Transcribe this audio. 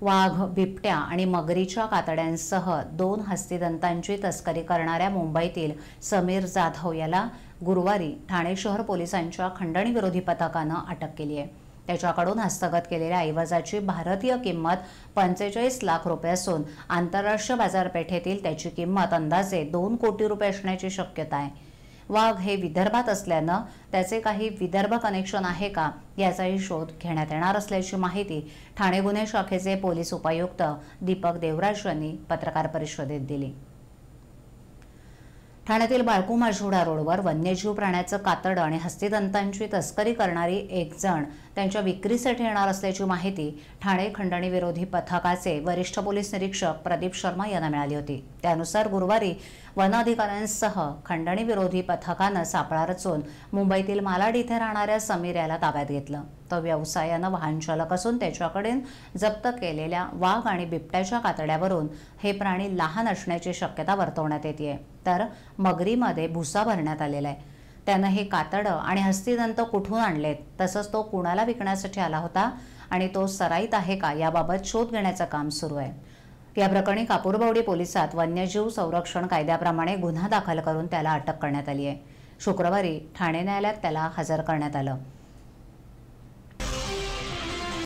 वाघ बिबट्या आणि मगरीच्या कातड्यांसह दोन हस्तिदंतांची तस्करी करणाऱ्या मुंबईतील समीर जाधव याला गुरुवारी ठाणे शहर पोलिसांच्या खंडणीविरोधी पथकानं अटक केली आहे त्याच्याकडून हस्तगत केलेल्या ऐवजाची भारतीय किंमत पंचेचाळीस लाख रुपये असून आंतरराष्ट्रीय बाजारपेठेतील त्याची किंमत अंदाजे दोन कोटी रुपये असण्याची शक्यता आहे वाघ हे विदर्भात असल्यानं त्याचे काही विदर्भ कनेक्शन आहे का याचाही शोध घेण्यात येणार असल्याची माहिती ठाणे गुन्हे शाखेचे पोलीस उपायुक्त दीपक देवराज यांनी पत्रकार परिषदेत दिली ठाण्यातील बाळकुमा झुडा रोडवर वन्यजीव प्राण्याचं कातडं आणि हस्तिदंतांची तस्करी करणारी एक जण त्यांच्या विक्रीसाठी येणार असल्याची माहिती ठाणे खंडणी विरोधी पथकाचे वरिष्ठ पोलीस निरीक्षक प्रदीप शर्मा यांना मिळाली होती त्यानुसार गुरुवारी वनाधिकाऱ्यांसह खंडणी विरोधी पथकानं सापळा रचून मुंबईतील मालाड इथे राहणाऱ्या समीर याला ताब्यात घेतलं तो व्यवसायानं वाहनचालक असून त्याच्याकडे जप्त केलेल्या वाघ आणि बिबट्याच्या कातड्यावरून हे प्राणी लहान असण्याची शक्यता वर्तवण्यात येते तर मगरीमध्ये भुसा भरण्यात आलेला आहे त्यानं हे कातडं आणि हस्तिदंत कुठून आणलेत तसंच तो कुणाला विकण्यासाठी आला होता आणि तो सराईत आहे का याबाबत शोध घेण्याचं काम सुरू आहे या प्रकरणी कापूरबावडी पोलिसात वन्यजीव संरक्षण कायद्याप्रमाणे गुन्हा दाखल करून त्याला अटक करण्यात आली आहे शुक्रवारी ठाणे न्यायालयात त्याला हजर करण्यात आलं